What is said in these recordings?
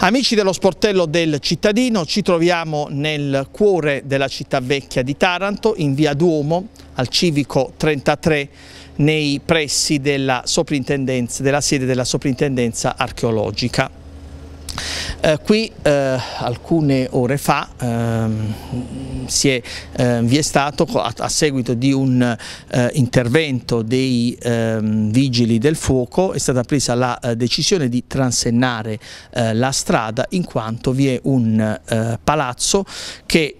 Amici dello sportello del cittadino, ci troviamo nel cuore della città vecchia di Taranto, in via Duomo, al civico 33, nei pressi della, della sede della soprintendenza archeologica. Eh, qui eh, alcune ore fa ehm, si è, eh, vi è stato a, a seguito di un eh, intervento dei ehm, vigili del fuoco è stata presa la eh, decisione di transennare eh, la strada in quanto vi è un palazzo che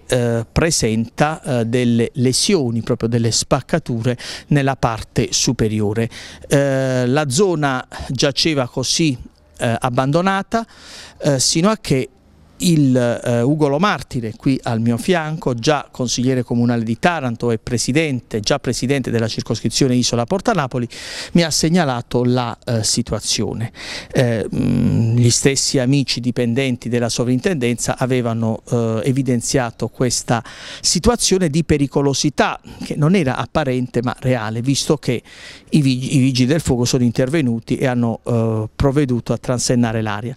presenta delle lesioni, proprio delle spaccature nella parte superiore. la zona giaceva così eh, abbandonata, eh, sino a che il eh, Ugolo Martire qui al mio fianco, già consigliere comunale di Taranto e presidente, già presidente della circoscrizione Isola Porta Napoli, mi ha segnalato la eh, situazione. Eh, mh, gli stessi amici dipendenti della sovrintendenza avevano eh, evidenziato questa situazione di pericolosità che non era apparente ma reale, visto che i, vig i vigili del fuoco sono intervenuti e hanno eh, provveduto a transennare l'aria.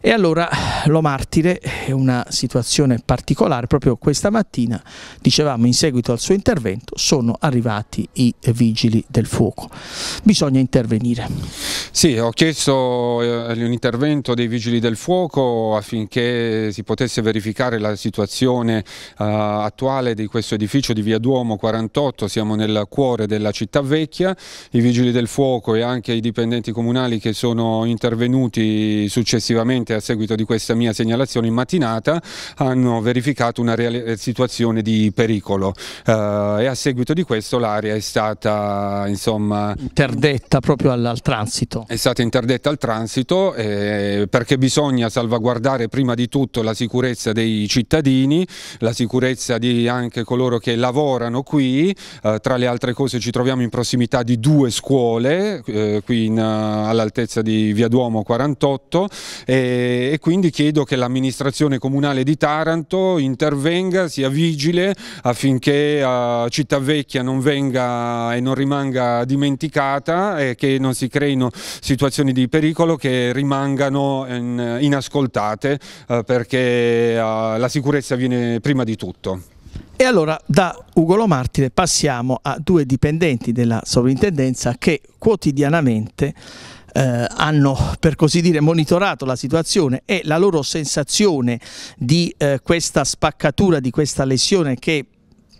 E allora lo martire è una situazione particolare. Proprio questa mattina, dicevamo, in seguito al suo intervento, sono arrivati i vigili del fuoco. Bisogna intervenire. Sì, ho chiesto eh, intervento dei vigili del fuoco affinché si potesse verificare la situazione eh, attuale di questo edificio di Via Duomo 48, siamo nel cuore della città vecchia, i vigili del fuoco e anche i dipendenti comunali che sono intervenuti successivamente a seguito di questa mia segnalazione in mattinata hanno verificato una eh, situazione di pericolo eh, e a seguito di questo l'area è stata insomma, interdetta proprio al, al, transito. È stata interdetta al transito eh, perché bisogna salvaguardare prima di tutto la sicurezza dei cittadini, la sicurezza di anche coloro che lavorano qui, eh, tra le altre cose ci troviamo in prossimità di due scuole eh, qui eh, all'altezza di Via Duomo 48 e quindi chiedo che l'amministrazione amministrazione comunale di Taranto intervenga, sia vigile affinché uh, Città Vecchia non venga e non rimanga dimenticata e che non si creino situazioni di pericolo che rimangano ehm, inascoltate eh, perché eh, la sicurezza viene prima di tutto. E allora da Ugolo Martire passiamo a due dipendenti della sovrintendenza che quotidianamente eh, hanno per così dire monitorato la situazione e la loro sensazione di eh, questa spaccatura, di questa lesione che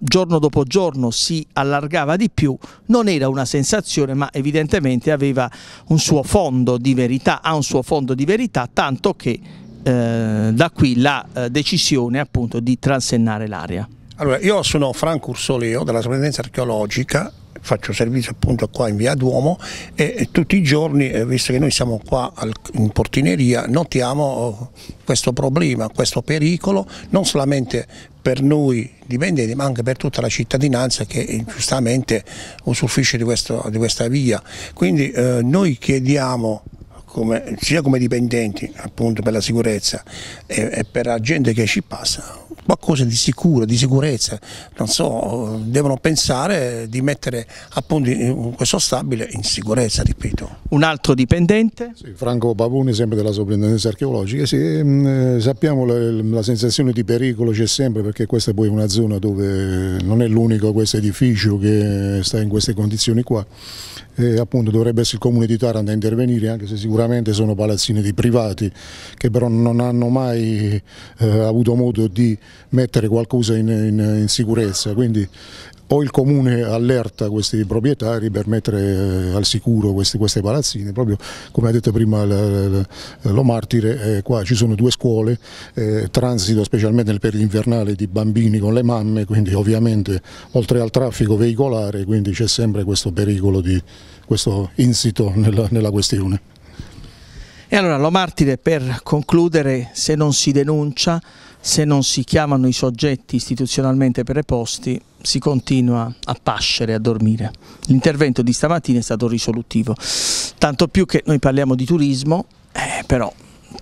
giorno dopo giorno si allargava di più, non era una sensazione ma evidentemente aveva un suo fondo di verità, ha un suo fondo di verità tanto che eh, da qui la eh, decisione appunto di transennare l'area. Allora, io sono Franco Ursoleo della Sovrintendenza Archeologica faccio servizio appunto qua in via Duomo e, tutti i giorni, eh, visto che noi siamo qua in portineria, notiamo oh, questo problema, questo pericolo, non solamente per noi dipendenti ma anche per tutta la cittadinanza che eh, giustamente usufruisce di, di questa via. Quindi eh, noi chiediamo come, sia come dipendenti appunto per la sicurezza e, e, per la gente che ci passa, qualcosa di sicuro, di sicurezza, non so, devono pensare di mettere appunto questo stabile in sicurezza, ripeto. Un altro dipendente? Sì, Franco Pavoni, sempre della sovrintendenza archeologica, sì, mm, eh, sappiamo la, la, sensazione di pericolo c'è sempre perché questa è poi una zona dove non è l'unico questo edificio che sta in queste condizioni qua eh, appunto dovrebbe essere il comune di Taranto a intervenire anche se sicuramente sono palazzine di privati che però non hanno mai eh, avuto modo di mettere qualcosa in, in, in sicurezza quindi o il comune allerta questi proprietari per mettere eh, al sicuro questi, queste palazzine, proprio come ha detto prima lo martire, eh, qua ci sono due scuole, eh, transito specialmente nel periodo invernale di bambini con le mamme, quindi ovviamente oltre al traffico veicolare, quindi c'è sempre questo pericolo di questo insito nella, nella questione. E allora lo martire per concludere, se non si denuncia se non si chiamano i soggetti istituzionalmente preposti si continua a pascere, a dormire. L'intervento di stamattina è stato risolutivo, tanto più che noi parliamo di turismo, eh, però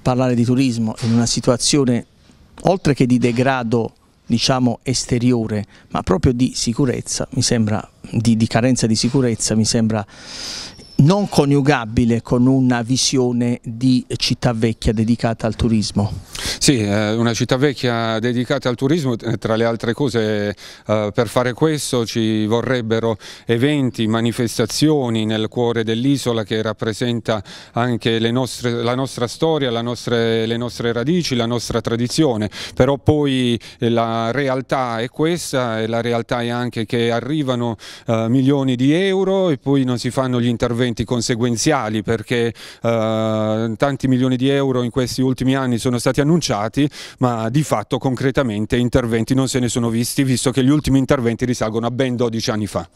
parlare di turismo in una situazione oltre che di degrado diciamo esteriore, ma proprio di sicurezza, mi sembra, di, di carenza di sicurezza, mi sembra non coniugabile con una visione di città vecchia dedicata al turismo. Sì, eh, una città vecchia dedicata al turismo, eh, tra le altre cose eh, per fare questo ci vorrebbero eventi, manifestazioni nel cuore dell'isola che rappresenta anche nostre, la nostra storia, la nostre, le nostre radici, la nostra tradizione, però poi eh, la realtà è questa e la realtà è anche che arrivano eh, milioni di euro e poi non si fanno gli interventi conseguenziali perché eh, tanti milioni di euro in questi ultimi anni sono stati annunciati annunciati, ma di fatto concretamente interventi non se ne sono visti, visto che gli ultimi interventi risalgono a ben 12 anni fa.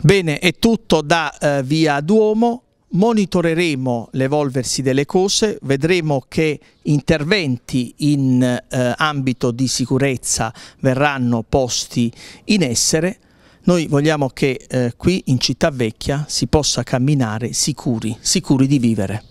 Bene, è tutto da eh, via Duomo monitoreremo l'evolversi delle cose, vedremo che interventi in eh, ambito di sicurezza verranno posti in essere. Noi vogliamo che eh, qui in Città Vecchia si possa camminare sicuri, sicuri di vivere.